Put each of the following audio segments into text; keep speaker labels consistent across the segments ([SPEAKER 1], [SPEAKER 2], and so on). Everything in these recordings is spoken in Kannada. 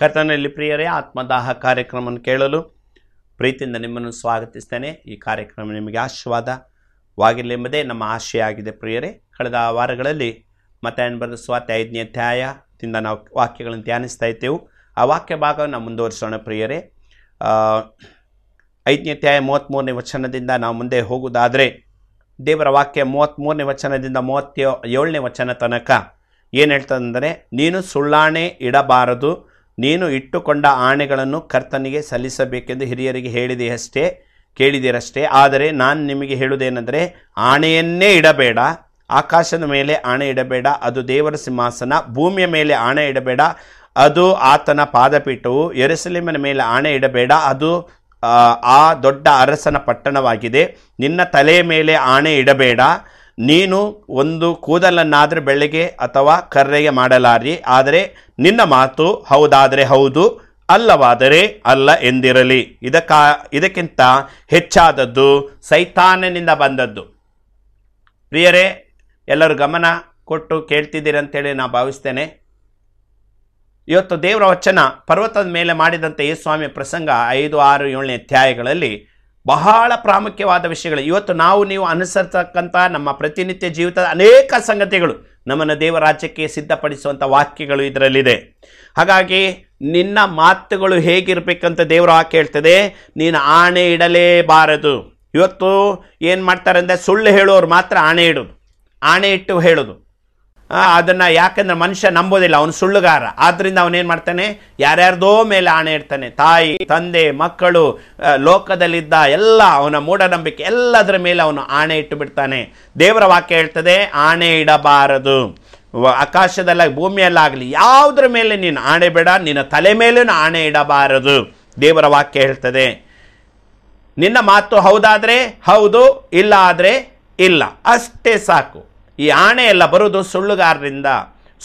[SPEAKER 1] ಕರ್ತನಲ್ಲಿ ಪ್ರಿಯರೇ ಆತ್ಮದಾಹ ಕಾರ್ಯಕ್ರಮವನ್ನು ಕೇಳಲು ಪ್ರೀತಿಯಿಂದ ನಿಮ್ಮನ್ನು ಸ್ವಾಗತಿಸ್ತೇನೆ ಈ ಕಾರ್ಯಕ್ರಮ ನಿಮಗೆ ಆಶೀರ್ವಾದವಾಗಿರಲಿ ಎಂಬುದೇ ನಮ್ಮ ಆಶೆಯಾಗಿದೆ ಪ್ರಿಯರೇ ಕಳೆದ ವಾರಗಳಲ್ಲಿ ಏನು ಬರೆದ ಸ್ವಾತಿ ಐದನೇ ಅಧ್ಯಾಯದಿಂದ ನಾವು ವಾಕ್ಯಗಳನ್ನು ಧ್ಯಾನಿಸ್ತಾ ಇದ್ದೇವೆ ಆ ವಾಕ್ಯ ಭಾಗವನ್ನು ಮುಂದುವರಿಸೋಣ ಪ್ರಿಯರೇ ಐದನೇ ಅಧ್ಯಾಯ ಮೂವತ್ತ್ಮೂರನೇ ವಚನದಿಂದ ನಾವು ಮುಂದೆ ಹೋಗುವುದಾದರೆ ದೇವರ ವಾಕ್ಯ ಮೂವತ್ತ್ಮೂರನೇ ವಚನದಿಂದ ಏಳನೇ ವಚನ ತನಕ ಏನು ಅಂದರೆ ನೀನು ಸುಳ್ಳಾಣೆ ಇಡಬಾರದು ನೀನು ಇಟ್ಟುಕೊಂಡ ಆಣೆಗಳನ್ನು ಕರ್ತನಿಗೆ ಸಲ್ಲಿಸಬೇಕೆಂದು ಹಿರಿಯರಿಗೆ ಹೇಳಿದೆಯಷ್ಟೇ ಕೇಳಿದಿರಷ್ಟೇ ಆದರೆ ನಾನು ನಿಮಗೆ ಹೇಳುವುದೇನೆಂದರೆ ಆಣೆಯನ್ನೇ ಇಡಬೇಡ ಆಕಾಶದ ಮೇಲೆ ಆಣೆ ಇಡಬೇಡ ಅದು ದೇವರ ಸಿಂಹಾಸನ ಭೂಮಿಯ ಮೇಲೆ ಆಣೆ ಇಡಬೇಡ ಅದು ಆತನ ಪಾದಪೀಠವು ಎರಸಲಿಮನ ಮೇಲೆ ಆಣೆ ಇಡಬೇಡ ಅದು ಆ ದೊಡ್ಡ ಅರಸನ ಪಟ್ಟಣವಾಗಿದೆ ನಿನ್ನ ತಲೆಯ ಮೇಲೆ ಆಣೆ ಇಡಬೇಡ ನೀನು ಒಂದು ಕೂದಲನ್ನಾದರೆ ಬೆಳ್ಳಿಗೆ ಅಥವಾ ಕರ್ರೆಗೆ ಮಾಡಲಾರಿ ಆದರೆ ನಿನ್ನ ಮಾತು ಹೌದಾದರೆ ಹೌದು ಅಲ್ಲವಾದರೆ ಅಲ್ಲ ಎಂದಿರಲಿ ಇದಕ್ಕ ಇದಕ್ಕಿಂತ ಹೆಚ್ಚಾದದ್ದು ಸೈತಾನನಿಂದ ಬಂದದ್ದು ಪ್ರಿಯರೇ ಎಲ್ಲರೂ ಗಮನ ಕೊಟ್ಟು ಕೇಳ್ತಿದ್ದೀರಿ ಅಂತೇಳಿ ನಾನು ಭಾವಿಸ್ತೇನೆ ಇವತ್ತು ದೇವರ ವಚನ ಪರ್ವತದ ಮೇಲೆ ಮಾಡಿದಂಥ ಈ ಸ್ವಾಮಿ ಪ್ರಸಂಗ ಐದು ಆರು ಏಳನೇ ಅಧ್ಯಾಯಗಳಲ್ಲಿ ಬಹಳ ಪ್ರಾಮುಖ್ಯವಾದ ವಿಷಯಗಳು ಇವತ್ತು ನಾವು ನೀವು ಅನುಸರಿಸತಕ್ಕಂಥ ನಮ್ಮ ಪ್ರತಿನಿತ್ಯ ಜೀವಿತದ ಅನೇಕ ಸಂಗತಿಗಳು ನಮ್ಮನ್ನು ದೇವರಾಜ್ಯಕ್ಕೆ ಸಿದ್ಧಪಡಿಸುವಂಥ ವಾಕ್ಯಗಳು ಇದರಲ್ಲಿದೆ ಹಾಗಾಗಿ ನಿನ್ನ ಮಾತುಗಳು ಹೇಗಿರಬೇಕಂತ ದೇವರು ಆ ಹೇಳ್ತದೆ ನೀನು ಆಣೆ ಇಡಲೇಬಾರದು ಇವತ್ತು ಏನು ಮಾಡ್ತಾರೆ ಅಂದರೆ ಸುಳ್ಳು ಹೇಳೋರು ಮಾತ್ರ ಆಣೆ ಇಡೋದು ಆಣೆ ಇಟ್ಟು ಹೇಳೋದು ಅದನ್ನು ಯಾಕಂದ್ರೆ ಮನುಷ್ಯ ನಂಬೋದಿಲ್ಲ ಅವನು ಸುಳ್ಳುಗಾರ ಆದ್ದರಿಂದ ಅವನೇನು ಮಾಡ್ತಾನೆ ಯಾರ್ಯಾರ್ದೋ ಮೇಲೆ ಆಣೆ ಇಡ್ತಾನೆ ತಾಯಿ ತಂದೆ ಮಕ್ಕಳು ಲೋಕದಲ್ಲಿದ್ದ ಎಲ್ಲ ಅವನ ಮೂಢನಂಬಿಕೆ ಎಲ್ಲದರ ಮೇಲೆ ಅವನು ಆಣೆ ಇಟ್ಟು ಬಿಡ್ತಾನೆ ದೇವರ ವಾಕ್ಯ ಹೇಳ್ತದೆ ಆಣೆ ಇಡಬಾರದು ಆಕಾಶದಲ್ಲಾಗಿ ಭೂಮಿಯಲ್ಲಾಗಲಿ ಯಾವುದರ ಮೇಲೆ ನೀನು ಆಣೆ ಬೇಡ ನಿನ್ನ ತಲೆ ಮೇಲೂ ಆಣೆ ಇಡಬಾರದು ದೇವರ ವಾಕ್ಯ ಹೇಳ್ತದೆ ನಿನ್ನ ಮಾತು ಹೌದಾದರೆ ಹೌದು ಇಲ್ಲ ಆದರೆ ಇಲ್ಲ ಅಷ್ಟೇ ಸಾಕು ಈ ಆಣೆ ಎಲ್ಲ ಬರುವುದು ಸುಳ್ಳುಗಾರರಿಂದ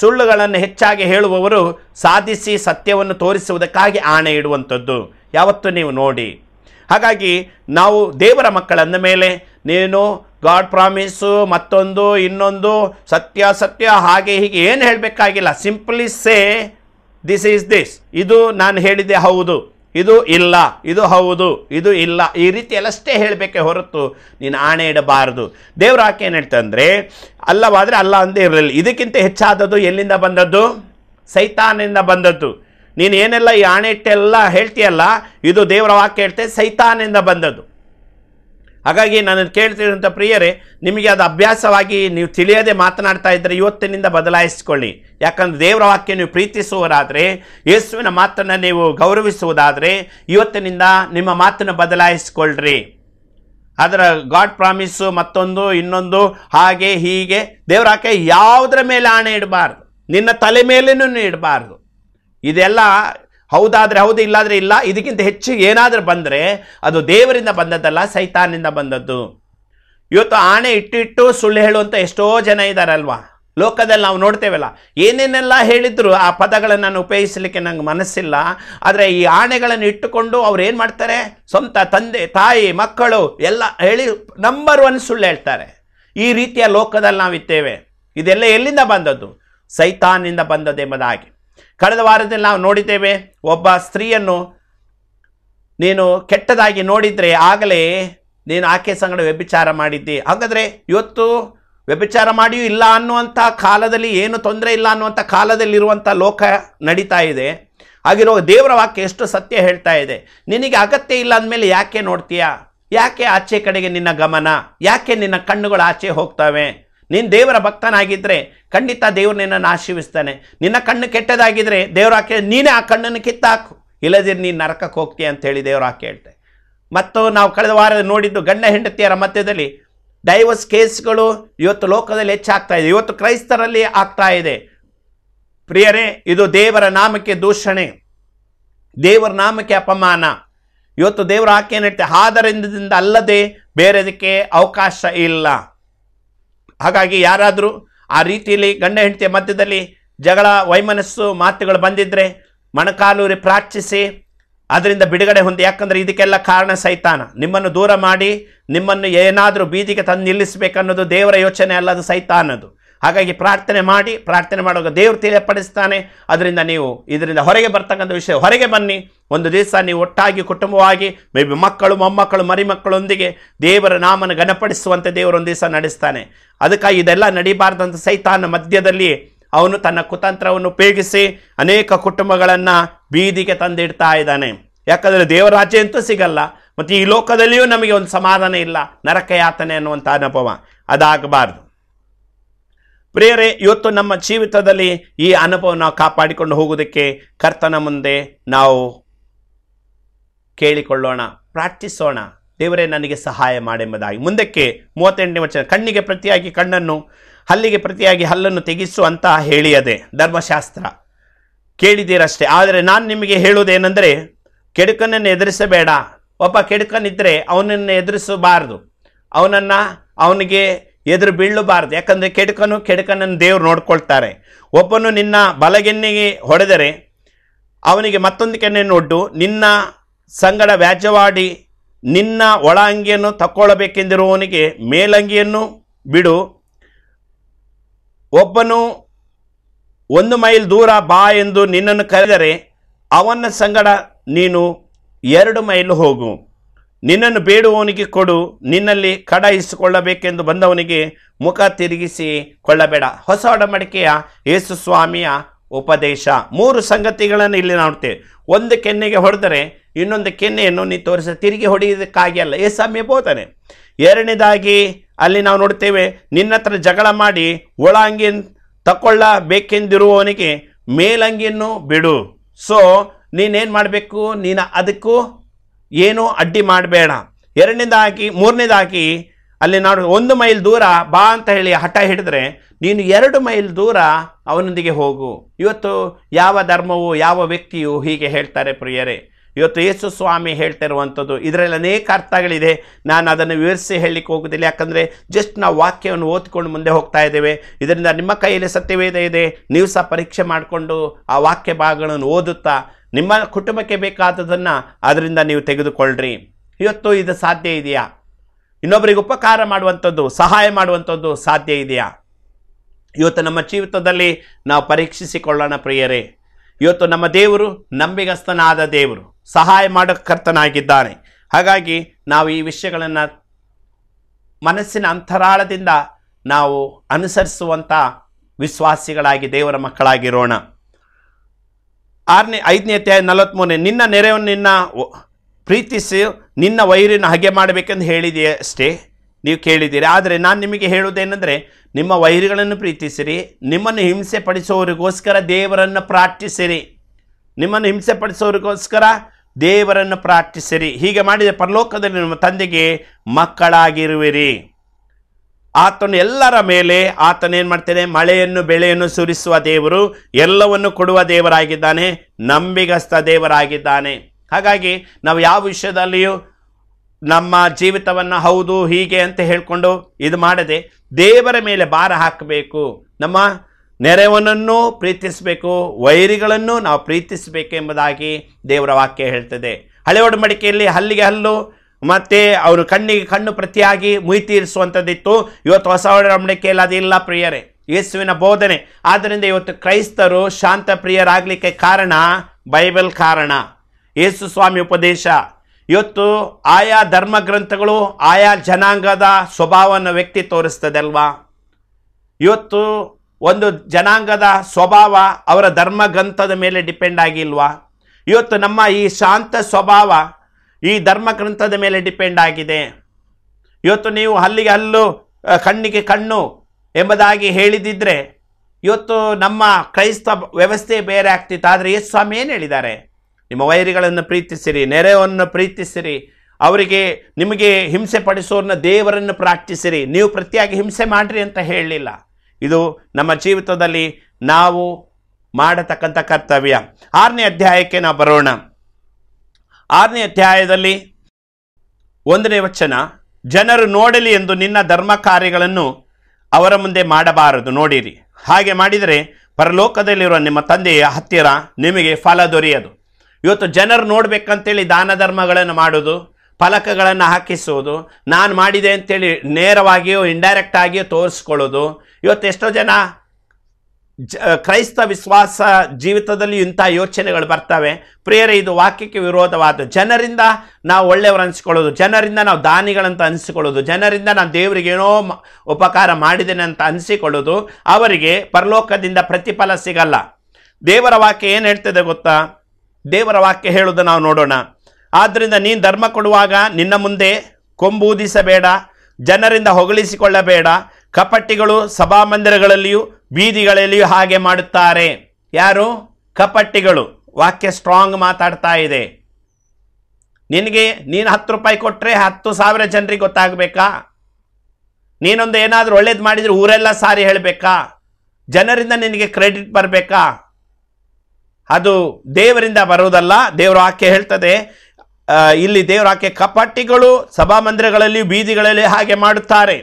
[SPEAKER 1] ಸುಳ್ಳುಗಳನ್ನು ಹೆಚ್ಚಾಗಿ ಹೇಳುವವರು ಸಾಧಿಸಿ ಸತ್ಯವನ್ನು ತೋರಿಸುವುದಕ್ಕಾಗಿ ಆಣೆ ಇಡುವಂಥದ್ದು ಯಾವತ್ತು ನೀವು ನೋಡಿ ಹಾಗಾಗಿ ನಾವು ದೇವರ ಮಕ್ಕಳಂದ ಮೇಲೆ ನೀನು ಗಾಡ್ ಪ್ರಾಮಿಸು ಮತ್ತೊಂದು ಇನ್ನೊಂದು ಸತ್ಯ ಸತ್ಯ ಹಾಗೆ ಹೀಗೆ ಏನು ಹೇಳಬೇಕಾಗಿಲ್ಲ simply say this is this ಇದು ನಾನು ಹೇಳಿದೆ ಹೌದು ಇದು ಇಲ್ಲ ಇದು ಹೌದು ಇದು ಇಲ್ಲ ಈ ಎಲ್ಲಷ್ಟೇ ಹೇಳಬೇಕೆ ಹೊರತು ನೀನು ಆಣೆ ಇಡಬಾರದು ದೇವ್ರ ಆಕೆ ಏನು ಹೇಳ್ತಂದರೆ ಅಲ್ಲವಾದರೆ ಅಲ್ಲ ಅಂದೇ ಇರಲಿಲ್ಲ ಇದಕ್ಕಿಂತ ಹೆಚ್ಚಾದದ್ದು ಎಲ್ಲಿಂದ ಬಂದದ್ದು ಸೈತಾನಿಂದ ಬಂದದ್ದು ನೀನು ಏನೆಲ್ಲ ಈ ಆಣೆ ಇಟ್ಟೆಲ್ಲ ಹೇಳ್ತೀಯಲ್ಲ ಇದು ದೇವರ ವಾಕ್ಯ ಹೇಳ್ತೆ ಸೈತಾನಿಂದ ಬಂದದ್ದು ಹಾಗಾಗಿ ನಾನು ಕೇಳ್ತಿರುವಂಥ ಪ್ರಿಯರೇ ನಿಮಗೆ ಅದು ಅಭ್ಯಾಸವಾಗಿ ನೀವು ತಿಳಿಯದೆ ಮಾತನಾಡ್ತಾ ಇದ್ದರೆ ಇವತ್ತಿನಿಂದ ಬದಲಾಯಿಸಿಕೊಳ್ಳಿ ಯಾಕಂದರೆ ದೇವರ ವಾಕ್ಯ ನೀವು ಪ್ರೀತಿಸುವುದಾದರೆ ಯೇಸುವಿನ ಮಾತನ್ನು ನೀವು ಗೌರವಿಸುವುದಾದರೆ ಇವತ್ತಿನಿಂದ ನಿಮ್ಮ ಮಾತನ್ನು ಬದಲಾಯಿಸಿಕೊಳ್ಳ್ರಿ ಅದರ ಗಾಡ್ ಪ್ರಾಮಿಸು ಮತ್ತೊಂದು ಇನ್ನೊಂದು ಹಾಗೆ ಹೀಗೆ ದೇವರ ವಾಕ್ಯ ಯಾವುದರ ಮೇಲೆ ಆಣೆ ಇಡಬಾರ್ದು ನಿನ್ನ ತಲೆ ಮೇಲೇನೂ ಇಡಬಾರ್ದು ಇದೆಲ್ಲ ಹೌದಾದರೆ ಹೌದು ಇಲ್ಲಾದರೆ ಇಲ್ಲ ಇದಕ್ಕಿಂತ ಹೆಚ್ಚು ಏನಾದರೂ ಬಂದರೆ ಅದು ದೇವರಿಂದ ಬಂದದ್ದಲ್ಲ ಸೈತಾನಿಂದ ಬಂದದ್ದು ಇವತ್ತು ಆಣೆ ಇಟ್ಟಿಟ್ಟು ಸುಳ್ಳು ಹೇಳುವಂಥ ಎಷ್ಟೋ ಜನ ಇದ್ದಾರಲ್ವ ಲೋಕದಲ್ಲಿ ನಾವು ನೋಡ್ತೇವಲ್ಲ ಏನೇನೆಲ್ಲ ಹೇಳಿದ್ರು ಆ ಪದಗಳನ್ನು ನಾನು ಉಪಯೋಗಿಸಲಿಕ್ಕೆ ನಂಗೆ ಮನಸ್ಸಿಲ್ಲ ಆದರೆ ಈ ಆಣೆಗಳನ್ನು ಇಟ್ಟುಕೊಂಡು ಅವ್ರು ಏನು ಮಾಡ್ತಾರೆ ಸ್ವಂತ ತಂದೆ ತಾಯಿ ಮಕ್ಕಳು ಎಲ್ಲ ಹೇಳಿ ನಂಬರ್ ಒನ್ ಸುಳ್ಳು ಹೇಳ್ತಾರೆ ಈ ರೀತಿಯ ಲೋಕದಲ್ಲಿ ನಾವು ಇದ್ದೇವೆ ಇದೆಲ್ಲ ಎಲ್ಲಿಂದ ಬಂದದ್ದು ಸೈತಾನಿಂದ ಬಂದದ್ದು ಎಂಬುದಾಗಿ ಕಳೆದ ವಾರದಲ್ಲಿ ನಾವು ನೋಡಿದ್ದೇವೆ ಒಬ್ಬ ಸ್ತ್ರೀಯನ್ನು ನೀನು ಕೆಟ್ಟದಾಗಿ ನೋಡಿದರೆ ಆಗಲೇ ನೀನು ಆಕೆ ಸಂಗಡ ವ್ಯಭಿಚಾರ ಮಾಡಿದ್ದಿ ಹಾಗಾದರೆ ಇವತ್ತು ವ್ಯಭಿಚಾರ ಮಾಡಿಯೂ ಇಲ್ಲ ಅನ್ನುವಂಥ ಕಾಲದಲ್ಲಿ ಏನು ತೊಂದರೆ ಇಲ್ಲ ಅನ್ನುವಂಥ ಕಾಲದಲ್ಲಿರುವಂಥ ಲೋಕ ನಡೀತಾ ಇದೆ ಆಗಿರೋ ದೇವರ ವಾಕ್ಯ ಎಷ್ಟು ಸತ್ಯ ಹೇಳ್ತಾ ಇದೆ ನಿನಗೆ ಅಗತ್ಯ ಇಲ್ಲ ಅಂದಮೇಲೆ ಯಾಕೆ ನೋಡ್ತೀಯಾ ಯಾಕೆ ಆಚೆ ಕಡೆಗೆ ನಿನ್ನ ಗಮನ ಯಾಕೆ ನಿನ್ನ ಕಣ್ಣುಗಳು ಆಚೆ ಹೋಗ್ತವೆ ನೀನು ದೇವರ ಭಕ್ತನಾಗಿದ್ದರೆ ಖಂಡಿತ ದೇವರು ನಿನ್ನನ್ನು ಆಶೀರ್ವಿಸ್ತಾನೆ ನಿನ್ನ ಕಣ್ಣು ಕೆಟ್ಟದಾಗಿದ್ದರೆ ದೇವರು ಆಕೆ ನೀನೇ ಆ ಕಣ್ಣನ್ನು ಕಿತ್ತಾಕು ಇಲ್ಲದಿದ್ರೆ ನೀನು ನರಕಕ್ಕೆ ಹೋಗ್ತೀಯ ಅಂತ ಹೇಳಿ ದೇವ್ರು ಹಾಕಿ ಹೇಳ್ತೆ ಮತ್ತು ನಾವು ಕಳೆದ ವಾರ ನೋಡಿದ್ದು ಗಂಡ ಹೆಂಡತಿಯರ ಮಧ್ಯದಲ್ಲಿ ಡೈವರ್ಸ್ ಕೇಸ್ಗಳು ಇವತ್ತು ಲೋಕದಲ್ಲಿ ಹೆಚ್ಚಾಗ್ತಾ ಇದೆ ಇವತ್ತು ಕ್ರೈಸ್ತರಲ್ಲಿ ಆಗ್ತಾ ಇದೆ ಪ್ರಿಯರೇ ಇದು ದೇವರ ನಾಮಕ್ಕೆ ದೂಷಣೆ ದೇವರ ನಾಮಕ್ಕೆ ಅಪಮಾನ ಇವತ್ತು ದೇವರು ಏನು ಹೇಳ್ತೆ ಆದರಿಂದದಿಂದ ಅಲ್ಲದೆ ಬೇರೆದಕ್ಕೆ ಅವಕಾಶ ಇಲ್ಲ ಹಾಗಾಗಿ ಯಾರಾದರೂ ಆ ರೀತಿಯಲ್ಲಿ ಗಂಡ ಹೆಂಡತಿಯ ಮಧ್ಯದಲ್ಲಿ ಜಗಳ ವೈಮನಸ್ಸು ಮಾತುಗಳು ಬಂದಿದ್ದರೆ ಮಣಕಾಲೂರಿ ಪ್ರಾರ್ಥಿಸಿ ಅದರಿಂದ ಬಿಡುಗಡೆ ಹೊಂದಿ ಯಾಕಂದರೆ ಇದಕ್ಕೆಲ್ಲ ಕಾರಣ ಸೈತಾನ ನಿಮ್ಮನ್ನು ದೂರ ಮಾಡಿ ನಿಮ್ಮನ್ನು ಏನಾದರೂ ಬೀದಿಗೆ ತಂದು ನಿಲ್ಲಿಸಬೇಕನ್ನೋದು ದೇವರ ಯೋಚನೆ ಅಲ್ಲದು ಸೈತಾನದು ಹಾಗಾಗಿ ಪ್ರಾರ್ಥನೆ ಮಾಡಿ ಪ್ರಾರ್ಥನೆ ಮಾಡುವಾಗ ದೇವರು ತಿಳಿಯಪಡಿಸ್ತಾನೆ ಅದರಿಂದ ನೀವು ಇದರಿಂದ ಹೊರಗೆ ಬರ್ತಕ್ಕಂಥ ವಿಷಯ ಹೊರಗೆ ಬನ್ನಿ ಒಂದು ದಿವಸ ನೀವು ಒಟ್ಟಾಗಿ ಕುಟುಂಬವಾಗಿ ಮೇ ಬಿ ಮಕ್ಕಳು ಮೊಮ್ಮಕ್ಕಳು ಮರಿಮಕ್ಕಳೊಂದಿಗೆ ದೇವರ ನಾಮನ ಗಣಪಡಿಸುವಂತೆ ಒಂದು ದಿವಸ ನಡೆಸ್ತಾನೆ ಅದಕ್ಕಾಗಿ ಇದೆಲ್ಲ ನಡೀಬಾರ್ದಂಥ ಸೈತಾನ ಮಧ್ಯದಲ್ಲಿ ಅವನು ತನ್ನ ಕುತಂತ್ರವನ್ನು ಉಪಯೋಗಿಸಿ ಅನೇಕ ಕುಟುಂಬಗಳನ್ನು ಬೀದಿಗೆ ತಂದಿಡ್ತಾ ಇದ್ದಾನೆ ಯಾಕಂದರೆ ದೇವರಾಜ್ಯ ಅಂತೂ ಸಿಗಲ್ಲ ಮತ್ತು ಈ ಲೋಕದಲ್ಲಿಯೂ ನಮಗೆ ಒಂದು ಸಮಾಧಾನ ಇಲ್ಲ ನರಕ ಯಾತನೆ ಅನ್ನುವಂಥ ಅನುಭವ ಅದಾಗಬಾರ್ದು ಪ್ರಿಯರೇ ಇವತ್ತು ನಮ್ಮ ಜೀವಿತದಲ್ಲಿ ಈ ಅನುಭವನ ಕಾಪಾಡಿಕೊಂಡು ಹೋಗೋದಕ್ಕೆ ಕರ್ತನ ಮುಂದೆ ನಾವು ಕೇಳಿಕೊಳ್ಳೋಣ ಪ್ರಾರ್ಥಿಸೋಣ ದೇವರೇ ನನಗೆ ಸಹಾಯ ಮಾಡೆಂಬುದಾಗಿ ಮುಂದಕ್ಕೆ ಮೂವತ್ತೆಂಟನೇ ವಚನ ಕಣ್ಣಿಗೆ ಪ್ರತಿಯಾಗಿ ಕಣ್ಣನ್ನು ಹಲ್ಲಿಗೆ ಪ್ರತಿಯಾಗಿ ಹಲ್ಲನ್ನು ತೆಗೆಸು ಅಂತ ಹೇಳಿಯದೆ ಧರ್ಮಶಾಸ್ತ್ರ ಕೇಳಿದ್ದೀರಷ್ಟೇ ಆದರೆ ನಾನು ನಿಮಗೆ ಹೇಳುವುದೇನೆಂದರೆ ಕೆಡುಕನನ್ನು ಎದುರಿಸಬೇಡ ಒಬ್ಬ ಕೆಡುಕನಿದ್ದರೆ ಅವನನ್ನು ಎದುರಿಸಬಾರದು ಅವನನ್ನು ಅವನಿಗೆ ಎದುರು ಬೀಳಬಾರದು ಯಾಕಂದರೆ ಕೆಡುಕನು ಕೆಡುಕನನ್ನು ದೇವರು ನೋಡ್ಕೊಳ್ತಾರೆ ಒಬ್ಬನು ನಿನ್ನ ಬಲಗೆನ್ನೆಗೆ ಹೊಡೆದರೆ ಅವನಿಗೆ ಮತ್ತೊಂದು ಕೆನ್ನೆಯನ್ನು ಒಡ್ಡು ನಿನ್ನ ಸಂಗಡ ವ್ಯಾಜ್ಯವಾಡಿ ನಿನ್ನ ಒಳ ಅಂಗಿಯನ್ನು ತಕ್ಕೊಳ್ಳಬೇಕೆಂದಿರುವವನಿಗೆ ಮೇಲಂಗಿಯನ್ನು ಬಿಡು ಒಬ್ಬನು ಒಂದು ಮೈಲ್ ದೂರ ಬಾ ಎಂದು ನಿನ್ನನ್ನು ಕರೆದರೆ ಅವನ ಸಂಗಡ ನೀನು ಎರಡು ಮೈಲು ಹೋಗು ನಿನ್ನನ್ನು ಬೇಡುವವನಿಗೆ ಕೊಡು ನಿನ್ನಲ್ಲಿ ಕಡಾಯಿಸಿಕೊಳ್ಳಬೇಕೆಂದು ಬಂದವನಿಗೆ ಮುಖ ತಿರುಗಿಸಿ ಕೊಳ್ಳಬೇಡ ಹೊಸ ಒಡಂಬಡಿಕೆಯ ಯೇಸು ಸ್ವಾಮಿಯ ಉಪದೇಶ ಮೂರು ಸಂಗತಿಗಳನ್ನು ಇಲ್ಲಿ ನೋಡ್ತೇವೆ ಒಂದು ಕೆನ್ನೆಗೆ ಹೊಡೆದರೆ ಇನ್ನೊಂದು ಕೆನ್ನೆಯನ್ನು ನೀನು ತೋರಿಸ ತಿರುಗಿ ಹೊಡೆಯೋದಕ್ಕಾಗಿ ಅಲ್ಲ ಸ್ವಾಮಿ ಬೋಧನೆ ಎರಡನೇದಾಗಿ ಅಲ್ಲಿ ನಾವು ನೋಡ್ತೇವೆ ನಿನ್ನ ಹತ್ರ ಜಗಳ ಮಾಡಿ ಒಳಾಂಗಿ ತಕೊಳ್ಳಬೇಕೆಂದಿರುವವನಿಗೆ ಮೇಲಂಗಿಯನ್ನು ಬಿಡು ಸೊ ನೀನೇನು ಮಾಡಬೇಕು ನೀನು ಅದಕ್ಕೂ ಏನೂ ಅಡ್ಡಿ ಮಾಡಬೇಡ ಎರಡನೇದು ಹಾಕಿ ಅಲ್ಲಿ ನಾಡು ಒಂದು ಮೈಲ್ ದೂರ ಬಾ ಅಂತ ಹೇಳಿ ಹಠ ಹಿಡಿದ್ರೆ ನೀನು ಎರಡು ಮೈಲ್ ದೂರ ಅವನೊಂದಿಗೆ ಹೋಗು ಇವತ್ತು ಯಾವ ಧರ್ಮವು ಯಾವ ವ್ಯಕ್ತಿಯು ಹೀಗೆ ಹೇಳ್ತಾರೆ ಪ್ರಿಯರೇ ಇವತ್ತು ಯೇಸು ಸ್ವಾಮಿ ಹೇಳ್ತಾ ಇರುವಂಥದ್ದು ಇದರಲ್ಲಿ ಅನೇಕ ಅರ್ಥಗಳಿದೆ ನಾನು ಅದನ್ನು ವಿವರಿಸಿ ಹೇಳಲಿಕ್ಕೆ ಹೋಗೋದಿಲ್ಲ ಯಾಕಂದರೆ ಜಸ್ಟ್ ನಾವು ವಾಕ್ಯವನ್ನು ಓದ್ಕೊಂಡು ಮುಂದೆ ಹೋಗ್ತಾ ಇದ್ದೇವೆ ಇದರಿಂದ ನಿಮ್ಮ ಕೈಯಲ್ಲಿ ಸತ್ಯವೇದ ಇದೆ ನೀವು ಸಹ ಪರೀಕ್ಷೆ ಮಾಡಿಕೊಂಡು ಆ ವಾಕ್ಯ ಭಾಗಗಳನ್ನು ಓದುತ್ತಾ ನಿಮ್ಮ ಕುಟುಂಬಕ್ಕೆ ಬೇಕಾದದನ್ನು ಅದರಿಂದ ನೀವು ತೆಗೆದುಕೊಳ್ಳ್ರಿ ಇವತ್ತು ಇದು ಸಾಧ್ಯ ಇದೆಯಾ ಇನ್ನೊಬ್ಬರಿಗೆ ಉಪಕಾರ ಮಾಡುವಂಥದ್ದು ಸಹಾಯ ಮಾಡುವಂಥದ್ದು ಸಾಧ್ಯ ಇದೆಯಾ ಇವತ್ತು ನಮ್ಮ ಜೀವಿತದಲ್ಲಿ ನಾವು ಪರೀಕ್ಷಿಸಿಕೊಳ್ಳೋಣ ಪ್ರಿಯರೇ ಇವತ್ತು ನಮ್ಮ ದೇವರು ನಂಬಿಗಸ್ತನಾದ ದೇವರು ಸಹಾಯ ಮಾಡೋ ಕರ್ತನಾಗಿದ್ದಾನೆ ಹಾಗಾಗಿ ನಾವು ಈ ವಿಷಯಗಳನ್ನು ಮನಸ್ಸಿನ ಅಂತರಾಳದಿಂದ ನಾವು ಅನುಸರಿಸುವಂಥ ವಿಶ್ವಾಸಿಗಳಾಗಿ ದೇವರ ಮಕ್ಕಳಾಗಿರೋಣ ಆರನೇ ಐದನೇ ಅಧ್ಯಾಯ ನಲವತ್ತ್ಮೂರನೇ ನಿನ್ನ ನೆರೆಯನ್ನು ನಿನ್ನ ಪ್ರೀತಿಸಿ ನಿನ್ನ ವೈರಿನ ಹಾಗೆ ಮಾಡಬೇಕೆಂದು ಹೇಳಿದೆಯಷ್ಟೇ ಅಷ್ಟೇ ನೀವು ಕೇಳಿದ್ದೀರಿ ಆದರೆ ನಾನು ನಿಮಗೆ ಹೇಳುವುದೇನೆಂದರೆ ನಿಮ್ಮ ವೈರಿಗಳನ್ನು ಪ್ರೀತಿಸಿರಿ ನಿಮ್ಮನ್ನು ಹಿಂಸೆ ಪಡಿಸುವವರಿಗೋಸ್ಕರ ದೇವರನ್ನು ಪ್ರಾರ್ಥಿಸಿರಿ ನಿಮ್ಮನ್ನು ಹಿಂಸೆ ಪಡಿಸೋರಿಗೋಸ್ಕರ ದೇವರನ್ನು ಪ್ರಾರ್ಥಿಸಿರಿ ಹೀಗೆ ಮಾಡಿದ ಪರಲೋಕದಲ್ಲಿ ನಿಮ್ಮ ತಂದೆಗೆ ಮಕ್ಕಳಾಗಿರುವಿರಿ ಆತನು ಎಲ್ಲರ ಮೇಲೆ ಆತನೇನು ಮಾಡ್ತಾನೆ ಮಳೆಯನ್ನು ಬೆಳೆಯನ್ನು ಸುರಿಸುವ ದೇವರು ಎಲ್ಲವನ್ನು ಕೊಡುವ ದೇವರಾಗಿದ್ದಾನೆ ನಂಬಿಗಸ್ತ ದೇವರಾಗಿದ್ದಾನೆ ಹಾಗಾಗಿ ನಾವು ಯಾವ ವಿಷಯದಲ್ಲಿಯೂ ನಮ್ಮ ಜೀವಿತವನ್ನು ಹೌದು ಹೀಗೆ ಅಂತ ಹೇಳಿಕೊಂಡು ಇದು ಮಾಡದೆ ದೇವರ ಮೇಲೆ ಭಾರ ಹಾಕಬೇಕು ನಮ್ಮ ನೆರೆವನನ್ನು ಪ್ರೀತಿಸಬೇಕು ವೈರಿಗಳನ್ನು ನಾವು ಪ್ರೀತಿಸಬೇಕೆಂಬುದಾಗಿ ದೇವರ ವಾಕ್ಯ ಹೇಳ್ತದೆ ಹಳೆ ಒಡಂಬಡಿಕೆಯಲ್ಲಿ ಹಲ್ಲಿಗೆ ಹಲ್ಲು ಮತ್ತೆ ಅವರು ಕಣ್ಣಿಗೆ ಕಣ್ಣು ಪ್ರತಿಯಾಗಿ ಮುಯಿ ತೀರಿಸುವಂಥದ್ದಿತ್ತು ಇವತ್ತು ಹೊಸ ಒಡಂಬಡಿಕೆಯಲ್ಲಿ ಅದಿಲ್ಲ ಪ್ರಿಯರೇ ಯೇಸುವಿನ ಬೋಧನೆ ಆದ್ದರಿಂದ ಇವತ್ತು ಕ್ರೈಸ್ತರು ಶಾಂತ ಪ್ರಿಯರಾಗಲಿಕ್ಕೆ ಕಾರಣ ಬೈಬಲ್ ಕಾರಣ ಯೇಸು ಸ್ವಾಮಿ ಉಪದೇಶ ಇವತ್ತು ಆಯಾ ಧರ್ಮ ಗ್ರಂಥಗಳು ಆಯಾ ಜನಾಂಗದ ಸ್ವಭಾವವನ್ನು ವ್ಯಕ್ತಿ ತೋರಿಸ್ತದೆ ಅಲ್ವಾ ಇವತ್ತು ಒಂದು ಜನಾಂಗದ ಸ್ವಭಾವ ಅವರ ಧರ್ಮ ಗ್ರಂಥದ ಮೇಲೆ ಡಿಪೆಂಡ್ ಆಗಿಲ್ವಾ ಇವತ್ತು ನಮ್ಮ ಈ ಶಾಂತ ಸ್ವಭಾವ ಈ ಧರ್ಮ ಗ್ರಂಥದ ಮೇಲೆ ಡಿಪೆಂಡ್ ಆಗಿದೆ ಇವತ್ತು ನೀವು ಹಲ್ಲಿಗೆ ಹಲ್ಲು ಕಣ್ಣಿಗೆ ಕಣ್ಣು ಎಂಬುದಾಗಿ ಹೇಳಿದಿದ್ರೆ ಇವತ್ತು ನಮ್ಮ ಕ್ರೈಸ್ತ ವ್ಯವಸ್ಥೆ ಬೇರೆ ಆಗ್ತಿತ್ತು ಆದರೆ ಯೇಸು ಸ್ವಾಮಿ ಏನು ಹೇಳಿದ್ದಾರೆ ನಿಮ್ಮ ವೈರಿಗಳನ್ನು ಪ್ರೀತಿಸಿರಿ ನೆರೆಯನ್ನು ಪ್ರೀತಿಸಿರಿ ಅವರಿಗೆ ನಿಮಗೆ ಹಿಂಸೆ ಪಡಿಸೋರನ್ನ ದೇವರನ್ನು ಪ್ರಾರ್ಥಿಸಿರಿ ನೀವು ಪ್ರತಿಯಾಗಿ ಹಿಂಸೆ ಮಾಡಿರಿ ಅಂತ ಹೇಳಲಿಲ್ಲ ಇದು ನಮ್ಮ ಜೀವಿತದಲ್ಲಿ ನಾವು ಮಾಡತಕ್ಕಂಥ ಕರ್ತವ್ಯ ಆರನೇ ಅಧ್ಯಾಯಕ್ಕೆ ನಾವು ಬರೋಣ ಆರನೇ ಅಧ್ಯಾಯದಲ್ಲಿ ಒಂದನೇ ವಚನ ಜನರು ನೋಡಲಿ ಎಂದು ನಿನ್ನ ಧರ್ಮ ಕಾರ್ಯಗಳನ್ನು ಅವರ ಮುಂದೆ ಮಾಡಬಾರದು ನೋಡಿರಿ ಹಾಗೆ ಮಾಡಿದರೆ ಪರಲೋಕದಲ್ಲಿರುವ ನಿಮ್ಮ ತಂದೆಯ ಹತ್ತಿರ ನಿಮಗೆ ಫಲ ದೊರೆಯದು ಇವತ್ತು ಜನರು ನೋಡಬೇಕಂತೇಳಿ ದಾನ ಧರ್ಮಗಳನ್ನು ಮಾಡೋದು ಫಲಕಗಳನ್ನು ಹಾಕಿಸುವುದು ನಾನು ಮಾಡಿದೆ ಅಂತೇಳಿ ನೇರವಾಗಿಯೋ ಇಂಡೈರೆಕ್ಟ್ ಆಗಿಯೋ ತೋರಿಸ್ಕೊಳ್ಳೋದು ಇವತ್ತು ಎಷ್ಟೋ ಜನ ಕ್ರೈಸ್ತ ವಿಶ್ವಾಸ ಜೀವಿತದಲ್ಲಿ ಇಂಥ ಯೋಚನೆಗಳು ಬರ್ತವೆ ಪ್ರೇರ ಇದು ವಾಕ್ಯಕ್ಕೆ ವಿರೋಧವಾದ ಜನರಿಂದ ನಾವು ಒಳ್ಳೆಯವರು ಅನಿಸ್ಕೊಳ್ಳೋದು ಜನರಿಂದ ನಾವು ದಾನಿಗಳಂತ ಅನಿಸಿಕೊಳ್ಳೋದು ಜನರಿಂದ ನಾನು ದೇವರಿಗೆ ಏನೋ ಉಪಕಾರ ಮಾಡಿದ್ದೇನೆ ಅಂತ ಅನಿಸಿಕೊಳ್ಳೋದು ಅವರಿಗೆ ಪರಲೋಕದಿಂದ ಪ್ರತಿಫಲ ಸಿಗಲ್ಲ ದೇವರ ವಾಕ್ಯ ಏನು ಹೇಳ್ತದೆ ಗೊತ್ತಾ ದೇವರ ವಾಕ್ಯ ಹೇಳೋದು ನಾವು ನೋಡೋಣ ಆದ್ದರಿಂದ ನೀನು ಧರ್ಮ ಕೊಡುವಾಗ ನಿನ್ನ ಮುಂದೆ ಕೊಂಬೂದಿಸಬೇಡ ಜನರಿಂದ ಹೊಗಳಿಸಿಕೊಳ್ಳಬೇಡ ಕಪಟ್ಟಿಗಳು ಸಭಾ ಮಂದಿರಗಳಲ್ಲಿಯೂ ಬೀದಿಗಳಲ್ಲಿಯೂ ಹಾಗೆ ಮಾಡುತ್ತಾರೆ ಯಾರು ಕಪಟ್ಟಿಗಳು ವಾಕ್ಯ ಸ್ಟ್ರಾಂಗ್ ಮಾತಾಡ್ತಾ ಇದೆ ನಿನಗೆ ನೀನು ಹತ್ತು ರೂಪಾಯಿ ಕೊಟ್ಟರೆ ಹತ್ತು ಸಾವಿರ ಜನರಿಗೆ ಗೊತ್ತಾಗಬೇಕಾ ನೀನೊಂದು ಏನಾದರೂ ಒಳ್ಳೇದು ಮಾಡಿದರೆ ಊರೆಲ್ಲ ಸಾರಿ ಹೇಳಬೇಕಾ ಜನರಿಂದ ನಿನಗೆ ಕ್ರೆಡಿಟ್ ಬರಬೇಕಾ ಅದು ದೇವರಿಂದ ಬರೋದಲ್ಲ ದೇವರು ಆಕೆ ಹೇಳ್ತದೆ ಇಲ್ಲಿ ದೇವರ ಆಕೆ ಸಭಾ ಮಂದಿರಗಳಲ್ಲಿ ಬೀದಿಗಳಲ್ಲಿ ಹಾಗೆ ಮಾಡುತ್ತಾರೆ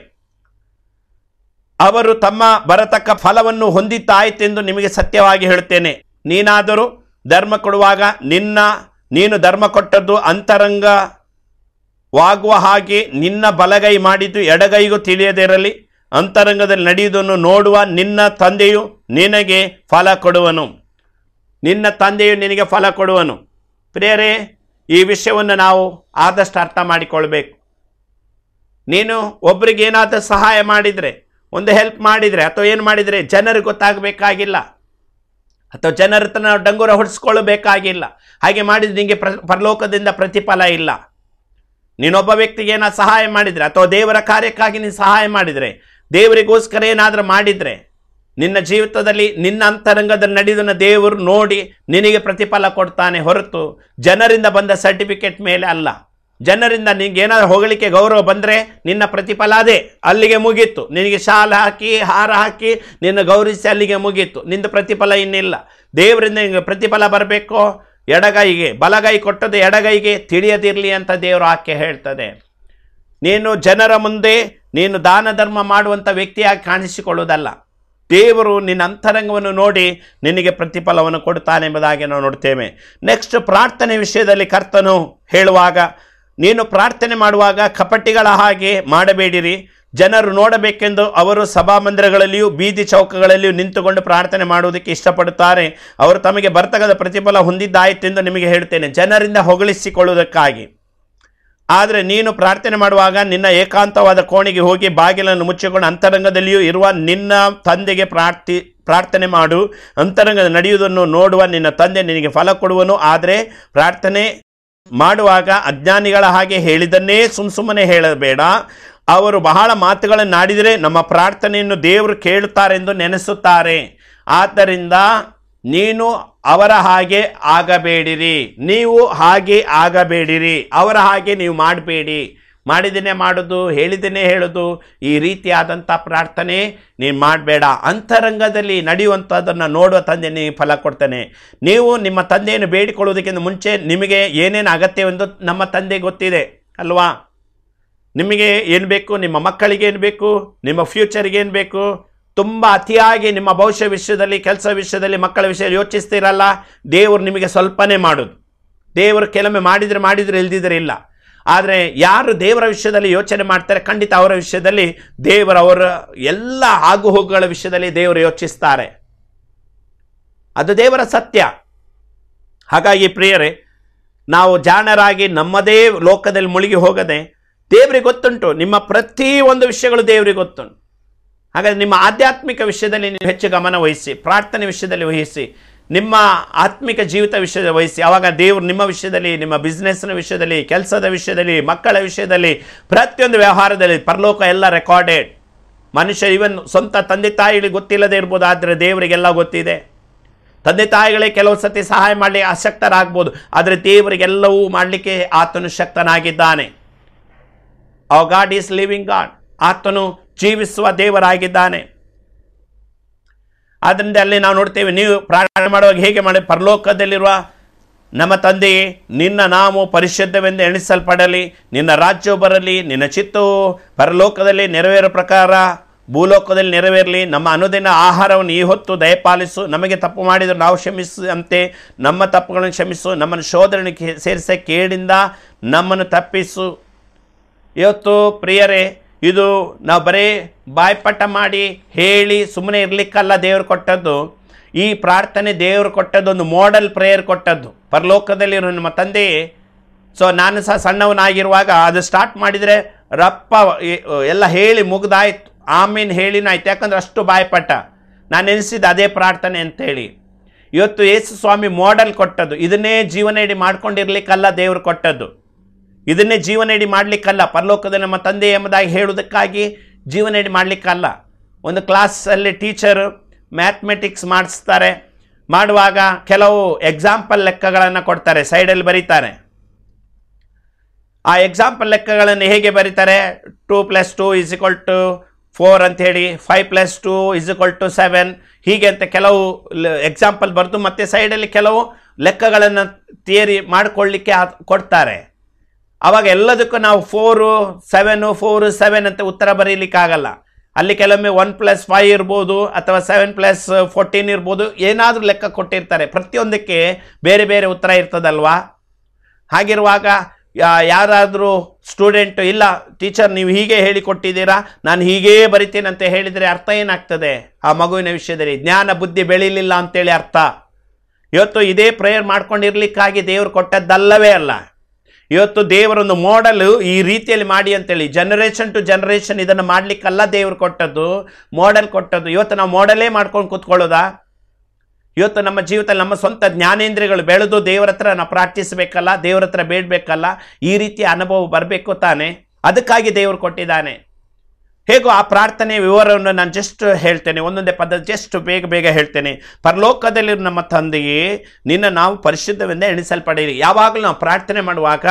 [SPEAKER 1] ಅವರು ತಮ್ಮ ಬರತಕ್ಕ ಫಲವನ್ನು ಹೊಂದಿತ್ತಾಯಿತೆಂದು ನಿಮಗೆ ಸತ್ಯವಾಗಿ ಹೇಳುತ್ತೇನೆ ನೀನಾದರೂ ಧರ್ಮ ಕೊಡುವಾಗ ನಿನ್ನ ನೀನು ಧರ್ಮ ಕೊಟ್ಟದ್ದು ಅಂತರಂಗವಾಗುವ ಹಾಗೆ ನಿನ್ನ ಬಲಗೈ ಮಾಡಿದ್ದು ಎಡಗೈಗೂ ತಿಳಿಯದಿರಲಿ ಅಂತರಂಗದಲ್ಲಿ ನಡೆಯುವುದನ್ನು ನೋಡುವ ನಿನ್ನ ತಂದೆಯು ನಿನಗೆ ಫಲ ಕೊಡುವನು ನಿನ್ನ ತಂದೆಯು ನಿನಗೆ ಫಲ ಕೊಡುವನು ಪ್ರೇರೇ ಈ ವಿಷಯವನ್ನು ನಾವು ಆದಷ್ಟು ಅರ್ಥ ಮಾಡಿಕೊಳ್ಬೇಕು ನೀನು ಒಬ್ರಿಗೇನಾದರೂ ಸಹಾಯ ಮಾಡಿದರೆ ಒಂದು ಹೆಲ್ಪ್ ಮಾಡಿದರೆ ಅಥವಾ ಏನು ಮಾಡಿದರೆ ಜನರಿಗೆ ಗೊತ್ತಾಗಬೇಕಾಗಿಲ್ಲ ಅಥವಾ ಜನರ ಹತ್ರ ನಾವು ಡಂಗೂರ ಹೊಡಿಸ್ಕೊಳ್ಬೇಕಾಗಿಲ್ಲ ಹಾಗೆ ಮಾಡಿದ್ರೆ ನಿಮಗೆ ಪ್ರ ಪರಲೋಕದಿಂದ ಪ್ರತಿಫಲ ಇಲ್ಲ ನೀನೊಬ್ಬ ವ್ಯಕ್ತಿಗೆ ಏನಾದ್ರು ಸಹಾಯ ಮಾಡಿದರೆ ಅಥವಾ ದೇವರ ಕಾರ್ಯಕ್ಕಾಗಿ ನೀನು ಸಹಾಯ ಮಾಡಿದರೆ ದೇವರಿಗೋಸ್ಕರ ಏನಾದರೂ ಮಾಡಿದರೆ ನಿನ್ನ ಜೀವಿತದಲ್ಲಿ ನಿನ್ನ ಅಂತರಂಗದ ನಡೆದನ್ನು ದೇವರು ನೋಡಿ ನಿನಗೆ ಪ್ರತಿಫಲ ಕೊಡ್ತಾನೆ ಹೊರತು ಜನರಿಂದ ಬಂದ ಸರ್ಟಿಫಿಕೇಟ್ ಮೇಲೆ ಅಲ್ಲ ಜನರಿಂದ ನಿನ್ಗೇನಾದ್ರು ಹೊಗಳಿಕೆ ಗೌರವ ಬಂದರೆ ನಿನ್ನ ಪ್ರತಿಫಲ ಅದೇ ಅಲ್ಲಿಗೆ ಮುಗೀತು ನಿನಗೆ ಶಾಲ ಹಾಕಿ ಹಾರ ಹಾಕಿ ನಿನ್ನ ಗೌರವಿಸಿ ಅಲ್ಲಿಗೆ ಮುಗೀತು ನಿನ್ನ ಪ್ರತಿಫಲ ಇನ್ನಿಲ್ಲ ದೇವರಿಂದ ನಿಮಗೆ ಪ್ರತಿಫಲ ಬರಬೇಕು ಎಡಗೈಗೆ ಬಲಗೈ ಕೊಟ್ಟದ್ದು ಎಡಗೈಗೆ ತಿಳಿಯದಿರಲಿ ಅಂತ ದೇವರು ಆಕೆ ಹೇಳ್ತದೆ ನೀನು ಜನರ ಮುಂದೆ ನೀನು ದಾನ ಧರ್ಮ ಮಾಡುವಂಥ ವ್ಯಕ್ತಿಯಾಗಿ ಕಾಣಿಸಿಕೊಳ್ಳುವುದಲ್ಲ ದೇವರು ನಿನ್ನ ಅಂತರಂಗವನ್ನು ನೋಡಿ ನಿನಗೆ ಪ್ರತಿಫಲವನ್ನು ಕೊಡುತ್ತಾನೆ ಎಂಬುದಾಗಿ ನಾವು ನೋಡ್ತೇವೆ ನೆಕ್ಸ್ಟ್ ಪ್ರಾರ್ಥನೆ ವಿಷಯದಲ್ಲಿ ಕರ್ತನು ಹೇಳುವಾಗ ನೀನು ಪ್ರಾರ್ಥನೆ ಮಾಡುವಾಗ ಕಪಟಿಗಳ ಹಾಗೆ ಮಾಡಬೇಡಿರಿ ಜನರು ನೋಡಬೇಕೆಂದು ಅವರು ಸಭಾ ಮಂದಿರಗಳಲ್ಲಿಯೂ ಬೀದಿ ಚೌಕಗಳಲ್ಲಿಯೂ ನಿಂತುಕೊಂಡು ಪ್ರಾರ್ಥನೆ ಮಾಡುವುದಕ್ಕೆ ಇಷ್ಟಪಡುತ್ತಾರೆ ಅವರು ತಮಗೆ ಬರ್ತಗದ ಪ್ರತಿಫಲ ಹೊಂದಿದ್ದಾಯಿತೆಂದು ನಿಮಗೆ ಹೇಳ್ತೇನೆ ಜನರಿಂದ ಹೊಗಳಿಸಿಕೊಳ್ಳುವುದಕ್ಕಾಗಿ ಆದರೆ ನೀನು ಪ್ರಾರ್ಥನೆ ಮಾಡುವಾಗ ನಿನ್ನ ಏಕಾಂತವಾದ ಕೋಣೆಗೆ ಹೋಗಿ ಬಾಗಿಲನ್ನು ಮುಚ್ಚಿಕೊಂಡು ಅಂತರಂಗದಲ್ಲಿಯೂ ಇರುವ ನಿನ್ನ ತಂದೆಗೆ ಪ್ರಾರ್ಥಿ ಪ್ರಾರ್ಥನೆ ಮಾಡು ಅಂತರಂಗದ ನಡೆಯುವುದನ್ನು ನೋಡುವ ನಿನ್ನ ತಂದೆ ನಿನಗೆ ಫಲ ಕೊಡುವನು ಆದರೆ ಪ್ರಾರ್ಥನೆ ಮಾಡುವಾಗ ಅಜ್ಞಾನಿಗಳ ಹಾಗೆ ಹೇಳಿದನ್ನೇ ಸುಮ್ ಸುಮ್ಮನೆ ಹೇಳಬೇಡ ಅವರು ಬಹಳ ಮಾತುಗಳನ್ನಾಡಿದರೆ ನಮ್ಮ ಪ್ರಾರ್ಥನೆಯನ್ನು ದೇವರು ಕೇಳುತ್ತಾರೆಂದು ನೆನೆಸುತ್ತಾರೆ ಆದ್ದರಿಂದ ನೀನು ಅವರ ಹಾಗೆ ಆಗಬೇಡಿರಿ ನೀವು ಹಾಗೆ ಆಗಬೇಡಿರಿ ಅವರ ಹಾಗೆ ನೀವು ಮಾಡಬೇಡಿ ಮಾಡಿದನೇ ಮಾಡೋದು ಹೇಳಿದನೇ ಹೇಳೋದು ಈ ರೀತಿಯಾದಂಥ ಪ್ರಾರ್ಥನೆ ನೀನು ಮಾಡಬೇಡ ಅಂತರಂಗದಲ್ಲಿ ನಡೆಯುವಂಥದ್ದನ್ನು ನೋಡುವ ತಂದೆ ನೀವು ಫಲ ಕೊಡ್ತೇನೆ ನೀವು ನಿಮ್ಮ ತಂದೆಯನ್ನು ಬೇಡಿಕೊಳ್ಳೋದಕ್ಕಿಂತ ಮುಂಚೆ ನಿಮಗೆ ಏನೇನು ಅಗತ್ಯವೆಂದು ನಮ್ಮ ತಂದೆ ಗೊತ್ತಿದೆ ಅಲ್ವಾ ನಿಮಗೆ ಏನು ಬೇಕು ನಿಮ್ಮ ಮಕ್ಕಳಿಗೆ ಏನು ಬೇಕು ನಿಮ್ಮ ಫ್ಯೂಚರಿಗೆ ಏನು ಬೇಕು ತುಂಬ ಅತಿಯಾಗಿ ನಿಮ್ಮ ಭವಿಷ್ಯ ವಿಷಯದಲ್ಲಿ ಕೆಲಸ ವಿಷಯದಲ್ಲಿ ಮಕ್ಕಳ ವಿಷಯ ಯೋಚಿಸ್ತಿರಲ್ಲ ದೇವರು ನಿಮಗೆ ಸ್ವಲ್ಪನೇ ಮಾಡೋದು ದೇವರು ಕೆಲವೊಮ್ಮೆ ಮಾಡಿದರೆ ಮಾಡಿದರೆ ಇಲ್ದಿದ್ರೆ ಇಲ್ಲ ಆದರೆ ಯಾರು ದೇವರ ವಿಷಯದಲ್ಲಿ ಯೋಚನೆ ಮಾಡ್ತಾರೆ ಖಂಡಿತ ಅವರ ವಿಷಯದಲ್ಲಿ ದೇವರವರ ಎಲ್ಲ ಆಗುಹೋಗುಗಳ ವಿಷಯದಲ್ಲಿ ದೇವರು ಯೋಚಿಸ್ತಾರೆ ಅದು ದೇವರ ಸತ್ಯ ಹಾಗಾಗಿ ಪ್ರಿಯರೇ ನಾವು ಜಾಣರಾಗಿ ನಮ್ಮದೇ ಲೋಕದಲ್ಲಿ ಮುಳುಗಿ ಹೋಗದೆ ದೇವರಿಗೆ ಗೊತ್ತುಂಟು ನಿಮ್ಮ ಪ್ರತಿ ಒಂದು ವಿಷಯಗಳು ದೇವರಿಗೆ ಗೊತ್ತುಂಟು ಹಾಗಾದರೆ ನಿಮ್ಮ ಆಧ್ಯಾತ್ಮಿಕ ವಿಷಯದಲ್ಲಿ ನೀವು ಹೆಚ್ಚು ಗಮನ ವಹಿಸಿ ಪ್ರಾರ್ಥನೆ ವಿಷಯದಲ್ಲಿ ವಹಿಸಿ ನಿಮ್ಮ ಆತ್ಮಿಕ ಜೀವಿತ ವಿಷಯದ ವಹಿಸಿ ಆವಾಗ ದೇವರು ನಿಮ್ಮ ವಿಷಯದಲ್ಲಿ ನಿಮ್ಮ ಬಿಸ್ನೆಸ್ನ ವಿಷಯದಲ್ಲಿ ಕೆಲಸದ ವಿಷಯದಲ್ಲಿ ಮಕ್ಕಳ ವಿಷಯದಲ್ಲಿ ಪ್ರತಿಯೊಂದು ವ್ಯವಹಾರದಲ್ಲಿ ಪರಲೋಕ ಎಲ್ಲ ರೆಕಾರ್ಡೆಡ್ ಮನುಷ್ಯ ಇವನ್ ಸ್ವಂತ ತಂದೆ ತಾಯಿಗಳಿಗೆ ಗೊತ್ತಿಲ್ಲದೆ ಇರ್ಬೋದು ಆದರೆ ದೇವರಿಗೆಲ್ಲ ಗೊತ್ತಿದೆ ತಂದೆ ತಾಯಿಗಳಿಗೆ ಕೆಲವು ಸತಿ ಸಹಾಯ ಮಾಡಲಿ ಅಶಕ್ತರಾಗ್ಬೋದು ಆದರೆ ದೇವರಿಗೆಲ್ಲವೂ ಮಾಡಲಿಕ್ಕೆ ಆತನು ಶಕ್ತನಾಗಿದ್ದಾನೆ ಅವ ಗಾಡ್ ಈಸ್ ಲಿವಿಂಗ್ ಗಾಡ್ ಆತನು ಜೀವಿಸುವ ದೇವರಾಗಿದ್ದಾನೆ ಆದ್ದರಿಂದ ಅಲ್ಲಿ ನಾವು ನೋಡ್ತೇವೆ ನೀವು ಪ್ರಾರ್ಥನೆ ಮಾಡುವಾಗ ಹೇಗೆ ಮಾಡಿ ಪರಲೋಕದಲ್ಲಿರುವ ನಮ್ಮ ತಂದೆಯೇ ನಿನ್ನ ನಾವು ಪರಿಶುದ್ಧವೆಂದು ಎಣಿಸಲ್ಪಡಲಿ ನಿನ್ನ ರಾಜ್ಯವು ಬರಲಿ ನಿನ್ನ ಚಿತ್ತವು ಪರಲೋಕದಲ್ಲಿ ನೆರವೇರೋ ಪ್ರಕಾರ ಭೂಲೋಕದಲ್ಲಿ ನೆರವೇರಲಿ ನಮ್ಮ ಅನುದಿನ ಆಹಾರವನ್ನು ಈ ಹೊತ್ತು ದಯಪಾಲಿಸು ನಮಗೆ ತಪ್ಪು ಮಾಡಿದರೆ ನಾವು ಕ್ಷಮಿಸಿದಂತೆ ನಮ್ಮ ತಪ್ಪುಗಳನ್ನು ಕ್ಷಮಿಸು ನಮ್ಮನ್ನು ಶೋಧನೆ ಸೇರಿಸ ಕೇಳಿಂದ ನಮ್ಮನ್ನು ತಪ್ಪಿಸು ಇವತ್ತು ಪ್ರಿಯರೇ ಇದು ನಾವು ಬರೀ ಬಾಯ್ಪಟ ಮಾಡಿ ಹೇಳಿ ಸುಮ್ಮನೆ ಇರಲಿಕ್ಕಲ್ಲ ದೇವರು ಕೊಟ್ಟದ್ದು ಈ ಪ್ರಾರ್ಥನೆ ದೇವರು ಕೊಟ್ಟದ್ದು ಒಂದು ಮೋಡಲ್ ಪ್ರೇಯರ್ ಕೊಟ್ಟದ್ದು ಪರಲೋಕದಲ್ಲಿರೋ ನಮ್ಮ ತಂದೆಯೇ ಸೊ ನಾನು ಸಹ ಸಣ್ಣವನಾಗಿರುವಾಗ ಅದು ಸ್ಟಾರ್ಟ್ ಮಾಡಿದರೆ ರಪ್ಪ ಎಲ್ಲ ಹೇಳಿ ಮುಗ್ದಾಯ್ತು ಆಮೇಲೆ ಹೇಳಿನಾಯ್ತು ಆಯ್ತು ಯಾಕಂದ್ರೆ ಅಷ್ಟು ಬಾಯ್ಪಟ್ಟ ನಾನು ಎನಿಸಿದ್ದು ಅದೇ ಪ್ರಾರ್ಥನೆ ಅಂತೇಳಿ ಇವತ್ತು ಯೇಸು ಸ್ವಾಮಿ ಮೋಡಲ್ ಕೊಟ್ಟದ್ದು ಇದನ್ನೇ ಜೀವನ ಇಡೀ ಮಾಡ್ಕೊಂಡಿರ್ಲಿಕ್ಕಲ್ಲ ದೇವರು ಕೊಟ್ಟದ್ದು ಇದನ್ನೇ ಜೀವನಡಿ ಮಾಡಲಿಕ್ಕಲ್ಲ ಪರಲೋಕದ ನಮ್ಮ ತಂದೆ ಎಂಬುದಾಗಿ ಹೇಳುವುದಕ್ಕಾಗಿ ಜೀವನಡಿ ಮಾಡಲಿಕ್ಕಲ್ಲ ಒಂದು ಕ್ಲಾಸಲ್ಲಿ ಟೀಚರು ಮ್ಯಾಥಮೆಟಿಕ್ಸ್ ಮಾಡಿಸ್ತಾರೆ ಮಾಡುವಾಗ ಕೆಲವು ಎಕ್ಸಾಂಪಲ್ ಲೆಕ್ಕಗಳನ್ನು ಕೊಡ್ತಾರೆ ಸೈಡಲ್ಲಿ ಬರೀತಾರೆ ಆ ಎಕ್ಸಾಂಪಲ್ ಲೆಕ್ಕಗಳನ್ನು ಹೇಗೆ ಬರೀತಾರೆ two plus two is equal to four ಅಂಥೇಳಿ five plus two is equal to seven ಹೀಗೆ ಅಂತ ಕೆಲವು ಎಕ್ಸಾಂಪಲ್ ಬರೆದು ಮತ್ತು ಸೈಡಲ್ಲಿ ಕೆಲವು ಲೆಕ್ಕಗಳನ್ನು ಥಿಯರಿ ಮಾಡಿಕೊಳ್ಳಿಕ್ಕೆ ಕೊಡ್ತಾರೆ ಅವಾಗ ಎಲ್ಲದಕ್ಕೂ ನಾವು ಫೋರು ಸೆವೆನು ಫೋರು ಸೆವೆನ್ ಅಂತ ಉತ್ತರ ಬರೀಲಿಕ್ಕಾಗಲ್ಲ ಅಲ್ಲಿ ಕೆಲವೊಮ್ಮೆ ಒನ್ ಪ್ಲಸ್ ಫೈವ್ ಇರ್ಬೋದು ಅಥವಾ ಸೆವೆನ್ ಪ್ಲಸ್ ಫೋರ್ಟೀನ್ ಇರ್ಬೋದು ಏನಾದರೂ ಲೆಕ್ಕ ಕೊಟ್ಟಿರ್ತಾರೆ ಪ್ರತಿಯೊಂದಕ್ಕೆ ಬೇರೆ ಬೇರೆ ಉತ್ತರ ಇರ್ತದಲ್ವಾ ಹಾಗಿರುವಾಗ ಯಾರಾದರೂ ಸ್ಟೂಡೆಂಟು ಇಲ್ಲ ಟೀಚರ್ ನೀವು ಹೀಗೆ ಹೇಳಿಕೊಟ್ಟಿದ್ದೀರಾ ನಾನು ಹೀಗೇ ಬರಿತೀನಂತ ಅಂತ ಹೇಳಿದರೆ ಅರ್ಥ ಏನಾಗ್ತದೆ ಆ ಮಗುವಿನ ವಿಷಯದಲ್ಲಿ ಜ್ಞಾನ ಬುದ್ಧಿ ಬೆಳೀಲಿಲ್ಲ ಅಂತೇಳಿ ಅರ್ಥ ಇವತ್ತು ಇದೇ ಪ್ರೇಯರ್ ಮಾಡ್ಕೊಂಡಿರ್ಲಿಕ್ಕಾಗಿ ದೇವರು ಕೊಟ್ಟದ್ದಲ್ಲವೇ ಅಲ್ಲ ಇವತ್ತು ದೇವರೊಂದು ಮೋಡಲು ಈ ರೀತಿಯಲ್ಲಿ ಮಾಡಿ ಅಂತೇಳಿ ಜನರೇಷನ್ ಟು ಜನರೇಷನ್ ಇದನ್ನು ಮಾಡಲಿಕ್ಕಲ್ಲ ದೇವರು ಕೊಟ್ಟದ್ದು ಮಾಡಲ್ ಕೊಟ್ಟದ್ದು ಇವತ್ತು ನಾವು ಮಾಡಲೇ ಮಾಡ್ಕೊಂಡು ಕೂತ್ಕೊಳ್ಳೋದಾ ಇವತ್ತು ನಮ್ಮ ಜೀವಿತದಲ್ಲಿ ನಮ್ಮ ಸ್ವಂತ ಜ್ಞಾನೇಂದ್ರಿಯಗಳು ಬೆಳೆದು ದೇವರ ಹತ್ರ ನಾವು ಪ್ರಾರ್ಥಿಸಬೇಕಲ್ಲ ದೇವರ ಹತ್ರ ಬೇಡಬೇಕಲ್ಲ ಈ ರೀತಿಯ ಅನುಭವ ಬರಬೇಕು ತಾನೆ ಅದಕ್ಕಾಗಿ ದೇವರು ಕೊಟ್ಟಿದ್ದಾನೆ ಹೇಗೋ ಆ ಪ್ರಾರ್ಥನೆ ವಿವರವನ್ನು ನಾನು ಜಸ್ಟ್ ಹೇಳ್ತೇನೆ ಒಂದೊಂದೇ ಪದ ಜಸ್ಟ್ ಬೇಗ ಬೇಗ ಹೇಳ್ತೇನೆ ಪರಲೋಕದಲ್ಲಿ ನಮ್ಮ ತಂದೆಯೇ ನಿನ್ನ ನಾವು ಪರಿಶುದ್ಧವೆಂದೇ ಎಣಿಸಲ್ಪಡೀರಿ ಯಾವಾಗಲೂ ನಾವು ಪ್ರಾರ್ಥನೆ ಮಾಡುವಾಗ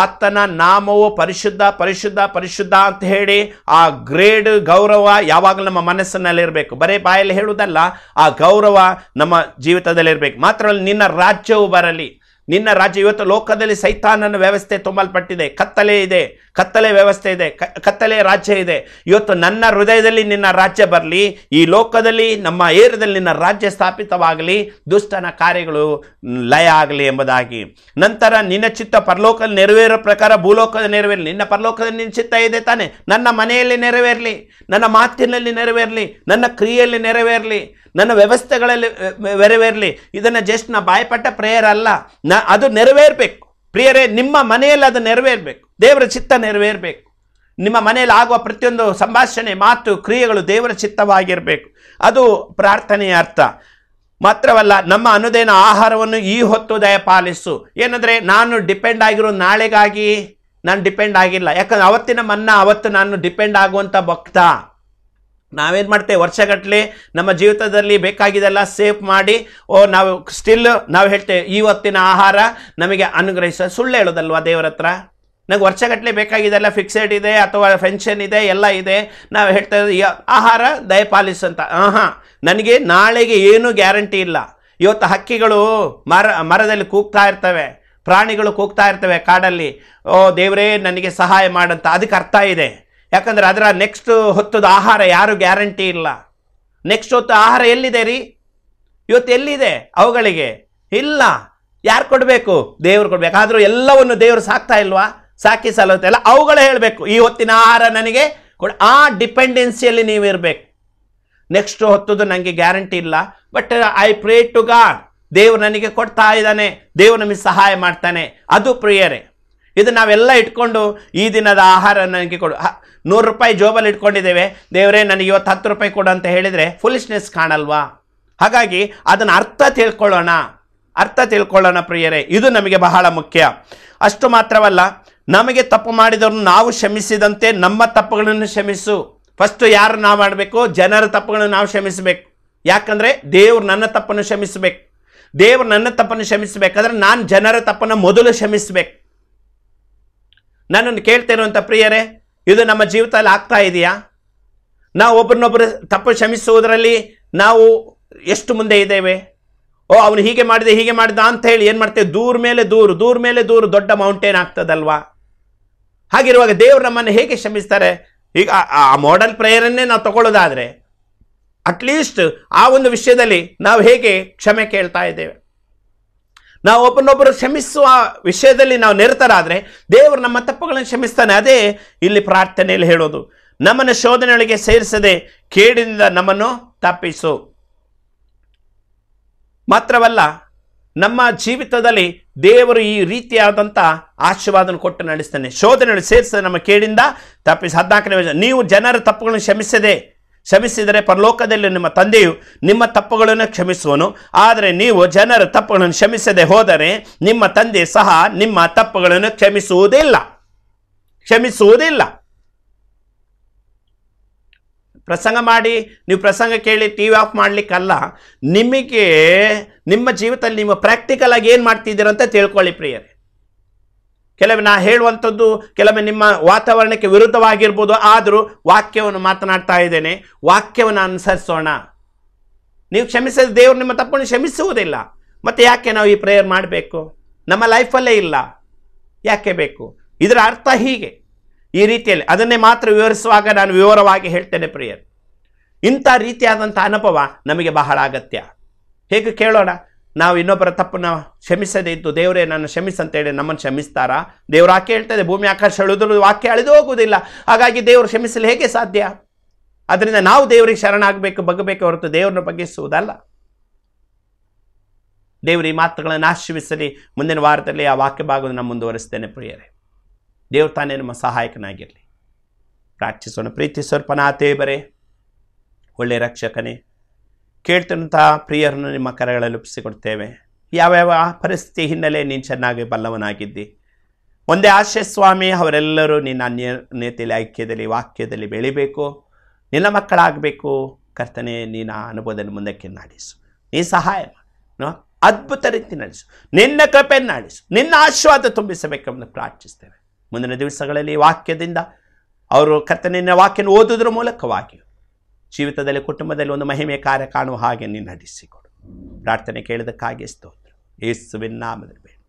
[SPEAKER 1] ಆತನ ನಾಮವು ಪರಿಶುದ್ಧ ಪರಿಶುದ್ಧ ಪರಿಶುದ್ಧ ಅಂತ ಹೇಳಿ ಆ ಗ್ರೇಡ್ ಗೌರವ ಯಾವಾಗಲೂ ನಮ್ಮ ಮನಸ್ಸಿನಲ್ಲಿರಬೇಕು ಬರೇ ಬಾಯಲ್ಲಿ ಹೇಳುವುದಲ್ಲ ಆ ಗೌರವ ನಮ್ಮ ಜೀವಿತದಲ್ಲಿರಬೇಕು ಮಾತ್ರ ನಿನ್ನ ರಾಜ್ಯವು ಬರಲಿ ನಿನ್ನ ರಾಜ್ಯ ಇವತ್ತು ಲೋಕದಲ್ಲಿ ಸೈತಾನನ ವ್ಯವಸ್ಥೆ ತುಂಬಲ್ಪಟ್ಟಿದೆ ಕತ್ತಲೆ ಇದೆ ಕತ್ತಲೆ ವ್ಯವಸ್ಥೆ ಇದೆ ಕತ್ತಲೆ ರಾಜ್ಯ ಇದೆ ಇವತ್ತು ನನ್ನ ಹೃದಯದಲ್ಲಿ ನಿನ್ನ ರಾಜ್ಯ ಬರಲಿ ಈ ಲೋಕದಲ್ಲಿ ನಮ್ಮ ಏರಿಯಾದಲ್ಲಿ ನಿನ್ನ ರಾಜ್ಯ ಸ್ಥಾಪಿತವಾಗಲಿ ದುಷ್ಟನ ಕಾರ್ಯಗಳು ಲಯ ಆಗಲಿ ಎಂಬುದಾಗಿ ನಂತರ ನಿನ್ನ ಚಿತ್ತ ಪರಲೋಕದ ನೆರವೇರೋ ಪ್ರಕಾರ ಭೂಲೋಕದ ನೆರವೇರಲಿ ನಿನ್ನ ಪರಲೋಕದ ನಿನ್ನ ಚಿತ್ತ ಇದೆ ತಾನೆ ನನ್ನ ಮನೆಯಲ್ಲಿ ನೆರವೇರಲಿ ನನ್ನ ಮಾತಿನಲ್ಲಿ ನೆರವೇರಲಿ ನನ್ನ ಕ್ರಿಯೆಯಲ್ಲಿ ನೆರವೇರಲಿ ನನ್ನ ವ್ಯವಸ್ಥೆಗಳಲ್ಲಿ ನೆರವೇರಲಿ ಇದನ್ನು ಜಸ್ಟ್ ನಾ ಬಾಯ್ಪಟ್ಟ ಪ್ರೇಯರ್ ಅಲ್ಲ ನ ಅದು ನೆರವೇರಬೇಕು ಪ್ರಿಯರೇ ನಿಮ್ಮ ಮನೆಯಲ್ಲಿ ಅದು ನೆರವೇರಬೇಕು ದೇವರ ಚಿತ್ತ ನೆರವೇರಬೇಕು ನಿಮ್ಮ ಮನೆಯಲ್ಲಿ ಆಗುವ ಪ್ರತಿಯೊಂದು ಸಂಭಾಷಣೆ ಮಾತು ಕ್ರಿಯೆಗಳು ದೇವರ ಚಿತ್ತವಾಗಿರಬೇಕು ಅದು ಪ್ರಾರ್ಥನೆಯ ಅರ್ಥ ಮಾತ್ರವಲ್ಲ ನಮ್ಮ ಅನುದೇನ ಆಹಾರವನ್ನು ಈ ಹೊತ್ತು ದಯ ಪಾಲಿಸು ಏನಂದರೆ ನಾನು ಡಿಪೆಂಡ್ ಆಗಿರೋ ನಾಳೆಗಾಗಿ ನಾನು ಡಿಪೆಂಡ್ ಆಗಿಲ್ಲ ಯಾಕಂದ್ರೆ ಅವತ್ತಿನ ಮನ್ನ ಅವತ್ತು ನಾನು ಡಿಪೆಂಡ್ ಆಗುವಂಥ ಭಕ್ತ ನಾವೇನು ಮಾಡ್ತೇವೆ ವರ್ಷಗಟ್ಟಲೆ ನಮ್ಮ ಜೀವಿತದಲ್ಲಿ ಬೇಕಾಗಿದೆಲ್ಲ ಸೇಫ್ ಮಾಡಿ ಓ ನಾವು ಸ್ಟಿಲ್ ನಾವು ಹೇಳ್ತೇವೆ ಇವತ್ತಿನ ಆಹಾರ ನಮಗೆ ಅನುಗ್ರಹಿಸ ಸುಳ್ಳು ಹೇಳೋದಲ್ವ ದೇವರ ಹತ್ರ ನನಗೆ ವರ್ಷಗಟ್ಟಲೆ ಬೇಕಾಗಿದೆಲ್ಲ ಫಿಕ್ಸೆಡ್ ಇದೆ ಅಥವಾ ಪೆನ್ಷನ್ ಇದೆ ಎಲ್ಲ ಇದೆ ನಾವು ಹೇಳ್ತಾ ಇರೋದು ಆಹಾರ ಅಂತ ಹಾಂ ನನಗೆ ನಾಳೆಗೆ ಏನೂ ಗ್ಯಾರಂಟಿ ಇಲ್ಲ ಇವತ್ತು ಹಕ್ಕಿಗಳು ಮರ ಮರದಲ್ಲಿ ಕೂಗ್ತಾ ಇರ್ತವೆ ಪ್ರಾಣಿಗಳು ಕೂಗ್ತಾ ಇರ್ತವೆ ಕಾಡಲ್ಲಿ ಓ ದೇವರೇ ನನಗೆ ಸಹಾಯ ಮಾಡಂತ ಅದಕ್ಕೆ ಅರ್ಥ ಇದೆ ಯಾಕಂದ್ರೆ ಅದರ ನೆಕ್ಸ್ಟ್ ಹೊತ್ತದ ಆಹಾರ ಯಾರು ಗ್ಯಾರಂಟಿ ಇಲ್ಲ ನೆಕ್ಸ್ಟ್ ಹೊತ್ತು ಆಹಾರ ಎಲ್ಲಿದೆ ರೀ ಇವತ್ತು ಎಲ್ಲಿದೆ ಅವುಗಳಿಗೆ ಇಲ್ಲ ಯಾರು ಕೊಡಬೇಕು ದೇವರು ಕೊಡಬೇಕು ಆದರೂ ಎಲ್ಲವನ್ನು ದೇವರು ಸಾಕ್ತಾ ಇಲ್ವಾ ಸಾಕಿ ಅಲ್ಲ ಅವುಗಳೇ ಹೇಳಬೇಕು ಈ ಹೊತ್ತಿನ ಆಹಾರ ನನಗೆ ಕೊಡು ಆ ಡಿಪೆಂಡೆನ್ಸಿಯಲ್ಲಿ ನೀವು ಇರಬೇಕು ನೆಕ್ಸ್ಟ್ ಹೊತ್ತದು ನನಗೆ ಗ್ಯಾರಂಟಿ ಇಲ್ಲ but I pray to god ದೇವ್ರು ನನಗೆ ಕೊಡ್ತಾ ಇದ್ದಾನೆ ದೇವರು ನಮಗೆ ಸಹಾಯ ಮಾಡ್ತಾನೆ ಅದು ಪ್ರಿಯರೇ ಇದು ನಾವೆಲ್ಲ ಇಟ್ಕೊಂಡು ಈ ದಿನದ ಆಹಾರ ನನಗೆ ಕೊಡು ನೂರು ರೂಪಾಯಿ ಜೋಬಲ್ಲಿ ಇಟ್ಕೊಂಡಿದ್ದೇವೆ ದೇವರೇ ನನಗೆ ಇವತ್ತು ಹತ್ತು ರೂಪಾಯಿ ಕೊಡು ಅಂತ ಹೇಳಿದರೆ ಫುಲಿಶ್ನೆಸ್ ಕಾಣಲ್ವಾ ಹಾಗಾಗಿ ಅದನ್ನು ಅರ್ಥ ತಿಳ್ಕೊಳ್ಳೋಣ ಅರ್ಥ ತಿಳ್ಕೊಳ್ಳೋಣ ಪ್ರಿಯರೇ ಇದು ನಮಗೆ ಬಹಳ ಮುಖ್ಯ ಅಷ್ಟು ಮಾತ್ರವಲ್ಲ ನಮಗೆ ತಪ್ಪು ಮಾಡಿದವರು ನಾವು ಶ್ರಮಿಸಿದಂತೆ ನಮ್ಮ ತಪ್ಪುಗಳನ್ನು ಶ್ರಮಿಸು ಫಸ್ಟು ಯಾರು ನಾವು ಮಾಡಬೇಕು ಜನರ ತಪ್ಪುಗಳನ್ನು ನಾವು ಶ್ರಮಿಸಬೇಕು ಯಾಕಂದರೆ ದೇವ್ರು ನನ್ನ ತಪ್ಪನ್ನು ಶ್ರಮಿಸಬೇಕು ದೇವ್ರು ನನ್ನ ತಪ್ಪನ್ನು ಶ್ರಮಿಸಬೇಕಾದ್ರೆ ನಾನು ಜನರ ತಪ್ಪನ್ನು ಮೊದಲು ಕ್ಷಮಿಸಬೇಕು ನನ್ನನ್ನು ಇರುವಂಥ ಪ್ರಿಯರೇ ಇದು ನಮ್ಮ ಜೀವಿತದಲ್ಲಿ ಆಗ್ತಾ ಇದೆಯಾ ನಾವು ಒಬ್ರನ್ನೊಬ್ಬರು ತಪ್ಪು ಕ್ಷಮಿಸುವುದರಲ್ಲಿ ನಾವು ಎಷ್ಟು ಮುಂದೆ ಇದ್ದೇವೆ ಓ ಅವನು ಹೀಗೆ ಮಾಡಿದೆ ಹೀಗೆ ಮಾಡಿದ ಅಂತ ಹೇಳಿ ಏನು ಮಾಡ್ತೇವೆ ದೂರ ಮೇಲೆ ದೂರು ದೂರ ಮೇಲೆ ದೂರು ದೊಡ್ಡ ಮೌಂಟೇನ್ ಆಗ್ತದಲ್ವಾ ಹಾಗಿರುವಾಗ ದೇವರು ನಮ್ಮನ್ನು ಹೇಗೆ ಕ್ಷಮಿಸ್ತಾರೆ ಈಗ ಆ ಮಾಡಲ್ ಪ್ರೇಯರನ್ನೇ ನಾವು ತಗೊಳ್ಳೋದಾದರೆ ಅಟ್ಲೀಸ್ಟ್ ಆ ಒಂದು ವಿಷಯದಲ್ಲಿ ನಾವು ಹೇಗೆ ಕ್ಷಮೆ ಕೇಳ್ತಾ ಇದ್ದೇವೆ ನಾವು ಒಬ್ಬನೊಬ್ಬರು ಕ್ಷಮಿಸುವ ವಿಷಯದಲ್ಲಿ ನಾವು ನಿರತರಾದರೆ ದೇವರು ನಮ್ಮ ತಪ್ಪುಗಳನ್ನು ಕ್ಷಮಿಸ್ತಾನೆ ಅದೇ ಇಲ್ಲಿ ಪ್ರಾರ್ಥನೆಯಲ್ಲಿ ಹೇಳೋದು ನಮ್ಮನ್ನು ಶೋಧನೆಯೊಳಗೆ ಸೇರಿಸದೆ ಕೇಡಿನಿಂದ ನಮ್ಮನ್ನು ತಪ್ಪಿಸು ಮಾತ್ರವಲ್ಲ ನಮ್ಮ ಜೀವಿತದಲ್ಲಿ ದೇವರು ಈ ರೀತಿಯಾದಂಥ ಆಶೀರ್ವಾದನ ಕೊಟ್ಟು ನಡೆಸ್ತಾನೆ ಶೋಧನೆಗಳು ಸೇರಿಸದೆ ನಮ್ಮ ಕೇಡಿಂದ ತಪ್ಪಿಸಿ ಹದಿನಾಲ್ಕನೇ ನೀವು ಜನರ ತಪ್ಪುಗಳನ್ನು ಕ್ಷಮಿಸದೆ ಕ್ಷಮಿಸಿದರೆ ಪರಲೋಕದಲ್ಲಿ ನಿಮ್ಮ ತಂದೆಯು ನಿಮ್ಮ ತಪ್ಪುಗಳನ್ನು ಕ್ಷಮಿಸುವನು ಆದರೆ ನೀವು ಜನರ ತಪ್ಪುಗಳನ್ನು ಕ್ಷಮಿಸದೆ ಹೋದರೆ ನಿಮ್ಮ ತಂದೆ ಸಹ ನಿಮ್ಮ ತಪ್ಪುಗಳನ್ನು ಕ್ಷಮಿಸುವುದಿಲ್ಲ ಕ್ಷಮಿಸುವುದಿಲ್ಲ ಪ್ರಸಂಗ ಮಾಡಿ ನೀವು ಪ್ರಸಂಗ ಕೇಳಿ ಟಿ ವಿ ಆಫ್ ಮಾಡಲಿಕ್ಕಲ್ಲ ನಿಮಗೆ ನಿಮ್ಮ ಜೀವಿತದಲ್ಲಿ ನೀವು ಪ್ರಾಕ್ಟಿಕಲ್ ಆಗಿ ಏನು ಮಾಡ್ತಿದ್ದೀರಂತ ತಿಳ್ಕೊಳ್ಳಿ ಪ್ರಿಯರೇ ಕೆಲವೊಮ್ಮೆ ನಾ ಹೇಳುವಂಥದ್ದು ಕೆಲವೊಮ್ಮೆ ನಿಮ್ಮ ವಾತಾವರಣಕ್ಕೆ ವಿರುದ್ಧವಾಗಿರ್ಬೋದು ಆದರೂ ವಾಕ್ಯವನ್ನು ಮಾತನಾಡ್ತಾ ಇದ್ದೇನೆ ವಾಕ್ಯವನ್ನು ಅನುಸರಿಸೋಣ ನೀವು ಕ್ಷಮಿಸಿದ ದೇವರು ನಿಮ್ಮ ತಪ್ಪನ್ನು ಕ್ಷಮಿಸುವುದಿಲ್ಲ ಮತ್ತು ಯಾಕೆ ನಾವು ಈ ಪ್ರೇಯರ್ ಮಾಡಬೇಕು ನಮ್ಮ ಲೈಫಲ್ಲೇ ಇಲ್ಲ ಯಾಕೆ ಬೇಕು ಇದರ ಅರ್ಥ ಹೀಗೆ ಈ ರೀತಿಯಲ್ಲಿ ಅದನ್ನೇ ಮಾತ್ರ ವಿವರಿಸುವಾಗ ನಾನು ವಿವರವಾಗಿ ಹೇಳ್ತೇನೆ ಪ್ರೇಯರ್ ಇಂಥ ರೀತಿಯಾದಂಥ ಅನುಭವ ನಮಗೆ ಬಹಳ ಅಗತ್ಯ ಹೇಗೆ ಕೇಳೋಣ ನಾವು ಇನ್ನೊಬ್ಬರ ತಪ್ಪನ್ನು ಕ್ಷಮಿಸದೇ ಇದ್ದು ದೇವರೇ ನಾನು ಕ್ಷಮಿಸಂತೇಳಿ ನಮ್ಮನ್ನು ಕ್ಷಮಿಸ್ತಾರಾ ದೇವ್ರ ಆಕೆ ಹೇಳ್ತದೆ ಭೂಮಿ ಆಕಾಶ ಅಳಿದ್ರು ವಾಕ್ಯ ಅಳಿದು ಹೋಗುವುದಿಲ್ಲ ಹಾಗಾಗಿ ದೇವರು ಕ್ಷಮಿಸಲು ಹೇಗೆ ಸಾಧ್ಯ ಅದರಿಂದ ನಾವು ದೇವರಿಗೆ ಶರಣಾಗಬೇಕು ಬಗ್ಗಬೇಕು ಹೊರತು ದೇವರನ್ನು ಬಗ್ಗಿಸುವುದಲ್ಲ ದೇವರು ಈ ಮಾತುಗಳನ್ನು ಆಶ್ರಮಿಸಲಿ ಮುಂದಿನ ವಾರದಲ್ಲಿ ಆ ವಾಕ್ಯ ಭಾಗವನ್ನು ನಾನು ಮುಂದುವರಿಸ್ತೇನೆ ಪ್ರಿಯರೇ ದೇವ್ರ ತಾನೇ ನಮ್ಮ ಸಹಾಯಕನಾಗಿರಲಿ ಪ್ರಾರ್ಥಿಸೋಣ ಪ್ರೀತಿ ನಾತೇ ಬರೇ ಒಳ್ಳೆಯ ರಕ್ಷಕನೇ ಕೇಳ್ತಿರುವಂತಹ ಪ್ರಿಯರನ್ನು ನಿಮ್ಮ ಕರೆಗಳಲ್ಲಿ ಒಪ್ಪಿಸಿಕೊಡ್ತೇವೆ ಯಾವ್ಯಾವ ಪರಿಸ್ಥಿತಿ ಹಿನ್ನೆಲೆ ನೀನು ಚೆನ್ನಾಗಿ ಬಲ್ಲವನಾಗಿದ್ದಿ ಒಂದೇ ಆಶಯ ಸ್ವಾಮಿ ಅವರೆಲ್ಲರೂ ನಿನ್ನ ಅನ್ಯತೆಯಲ್ಲಿ ಐಕ್ಯದಲ್ಲಿ ವಾಕ್ಯದಲ್ಲಿ ಬೆಳಿಬೇಕು ನಿನ್ನ ಮಕ್ಕಳಾಗಬೇಕು ಕರ್ತನೆ ನಿನ್ನ ಅನುಭವದಲ್ಲಿ ಮುಂದಕ್ಕೆ ನಾಡಿಸು ನೀ ಸಹಾಯ ಅದ್ಭುತ ರೀತಿ ನಡೆಸು ನಿನ್ನ ಕೃಪೆಯನ್ನು ನಡೆಸು ನಿನ್ನ ಆಶೀರ್ವಾದ ತುಂಬಿಸಬೇಕೆಂದು ಪ್ರಾರ್ಥಿಸ್ತೇವೆ ಮುಂದಿನ ದಿವಸಗಳಲ್ಲಿ ವಾಕ್ಯದಿಂದ ಅವರು ಕರ್ತನಿನ ವಾಕ್ಯನ ಓದೋದ್ರ ಮೂಲಕವಾಗಿ ಜೀವಿತದಲ್ಲಿ ಕುಟುಂಬದಲ್ಲಿ ಒಂದು ಮಹಿಮೆ ಕಾರ್ಯ ಕಾಣುವ ಹಾಗೆ ನೀನು ನಡೆಸಿಕೊಡು ಪ್ರಾರ್ಥನೆ ಕೇಳಿದಕ್ಕಾಗಿ ಸ್ತೋತ್ರ ಯೇಸುವಿನ ನಾಮದಲ್ಲಿ ಬೇಡ